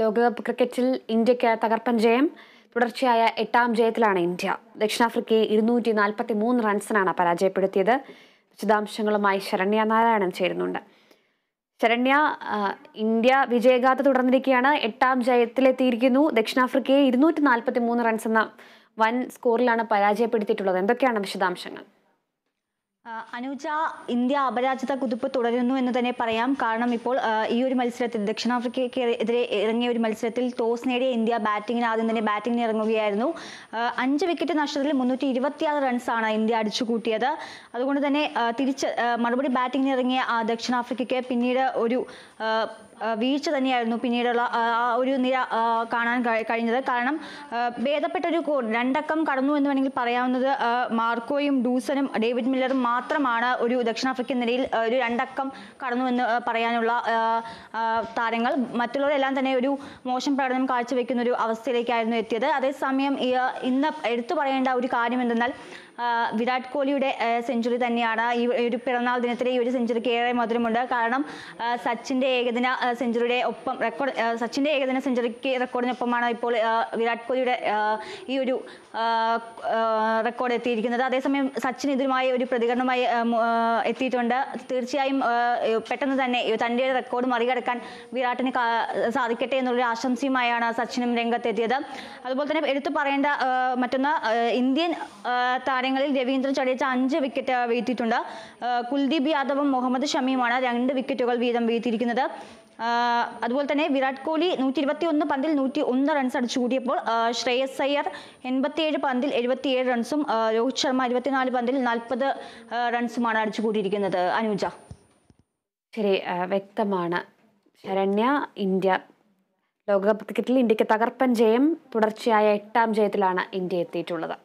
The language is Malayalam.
ലോകകപ്പ് ക്രിക്കറ്റിൽ ഇന്ത്യക്ക് തകർപ്പൻ ജയം തുടർച്ചയായ എട്ടാം ജയത്തിലാണ് ഇന്ത്യ ദക്ഷിണാഫ്രിക്കയെ ഇരുന്നൂറ്റി നാൽപ്പത്തി മൂന്ന് റൺസിനാണ് പരാജയപ്പെടുത്തിയത് വിശദാംശങ്ങളുമായി ശരണ്യ നാരായണൻ ചേരുന്നുണ്ട് ശരണ്യ ഇന്ത്യ വിജയഗാഥ തുടർന്നിരിക്കുകയാണ് എട്ടാം ജയത്തിലെത്തിയിരിക്കുന്നു ദക്ഷിണാഫ്രിക്കയെ ഇരുന്നൂറ്റി നാൽപ്പത്തി മൂന്ന് റൺസ് എന്ന വൻ സ്കോറിലാണ് പരാജയപ്പെടുത്തിയിട്ടുള്ളത് എന്തൊക്കെയാണ് വിശദാംശങ്ങൾ അനുജ ഇന്ത്യ അപരാജിത കുതിപ്പ് തുടരുന്നു എന്ന് തന്നെ പറയാം കാരണം ഇപ്പോൾ ഈ ഒരു മത്സരത്തിൽ ദക്ഷിണാഫ്രിക്കയ്ക്ക് എതിരെ ഇറങ്ങിയ ഒരു മത്സരത്തിൽ ടോസ് നേടിയ ഇന്ത്യ ബാറ്റിങ്ങിന് ആദ്യം തന്നെ ബാറ്റിങ്ങിന് ഇറങ്ങുകയായിരുന്നു അഞ്ച് വിക്കറ്റ് നഷ്ടത്തിൽ മുന്നൂറ്റി ഇരുപത്തിയാറ് റൺസാണ് ഇന്ത്യ അടിച്ചു കൂട്ടിയത് അതുകൊണ്ട് തന്നെ തിരിച്ച് മറുപടി ബാറ്റിങ്ങിന് ഇറങ്ങിയ ദക്ഷിണാഫ്രിക്കയ്ക്ക് പിന്നീട് ഒരു വീഴ്ച തന്നെയായിരുന്നു പിന്നീടുള്ള ആ ഒരു നിര കാണാൻ കഴിഞ്ഞത് കാരണം ഭേദപ്പെട്ട ഒരു രണ്ടക്കം കടന്നു എന്ന് വേണമെങ്കിൽ പറയാവുന്നത് മാർക്കോയും ഡൂസനും ഡേവിഡ് മില്ലറും മാത്രമാണ് ഒരു ദക്ഷിണാഫ്രിക്കൻ നിരയിൽ ഒരു രണ്ടക്കം കടന്നു എന്ന് പറയാനുള്ള താരങ്ങൾ മറ്റുള്ളവരെല്ലാം തന്നെ ഒരു മോശം പ്രകടനം കാഴ്ചവെക്കുന്ന ഒരു അവസ്ഥയിലേക്കായിരുന്നു എത്തിയത് അതേസമയം ഇന്ന് എടുത്തു പറയേണ്ട ഒരു കാര്യം എന്തെന്നാൽ വിരാട് കോഹ്ലിയുടെ സെഞ്ചുറി തന്നെയാണ് ഈ ഒരു പിറന്നാൾ ദിനത്തിലെ ഈ ഒരു സെഞ്ചുറിക്ക് ഏറെ മധുരമുണ്ട് കാരണം സച്ചിൻ്റെ ഏകദിന സെഞ്ചുറിയുടെ ഒപ്പം റെക്കോർഡ് സച്ചിൻ്റെ ഏകദിന സെഞ്ചുറിക്ക് റെക്കോർഡിനൊപ്പമാണ് ഇപ്പോൾ വിരാട് കോഹ്ലിയുടെ ഈ ഒരു റെക്കോർഡ് എത്തിയിരിക്കുന്നത് അതേസമയം സച്ചിൻ ഇതുമായി ഒരു പ്രതികരണമായി എത്തിയിട്ടുണ്ട് തീർച്ചയായും പെട്ടെന്ന് തന്നെ തൻ്റെ റെക്കോർഡ് മറികടക്കാൻ വിരാട്ടിന് സാധിക്കട്ടെ എന്നുള്ള ആശംസയുമായാണ് സച്ചിനും രംഗത്തെത്തിയത് അതുപോലെ തന്നെ എടുത്തു പറയേണ്ട മറ്റൊന്ന് ഇന്ത്യൻ താരം താരങ്ങളിൽ രവീന്ദ്രൻ ജഡേജ അഞ്ച് വിക്കറ്റ് വീഴ്ത്തിയിട്ടുണ്ട് കുൽദീപ് യാദവും മുഹമ്മദ് ഷമിയുമാണ് രണ്ട് വിക്കറ്റുകൾ വീതം വീഴ്ത്തിയിരിക്കുന്നത് അതുപോലെ തന്നെ വിരാട് കോഹ്ലി നൂറ്റി ഇരുപത്തി ഒന്ന് പന്തിൽ നൂറ്റി ഒന്ന് റൺസ് അടിച്ചു കൂടിയപ്പോൾ ശ്രേയസ് അയ്യർ എൺപത്തിയേഴ് പന്തിൽ എഴുപത്തിയേഴ് റൺസും രോഹിത് ശർമ്മ ഇരുപത്തിനാല് പന്തിൽ നാൽപ്പത് റൺസുമാണ് അടിച്ചു കൂടിയിരിക്കുന്നത് അനുജ ശരി വ്യക്തമാണ് ശരണ്യ ഇന്ത്യ ലോകകപ്പ് ക്രിക്കറ്റിൽ ഇന്ത്യക്ക് തകർപ്പൻ ജയം തുടർച്ചയായ എട്ടാം ജയത്തിലാണ് ഇന്ത്യ എത്തിയിട്ടുള്ളത്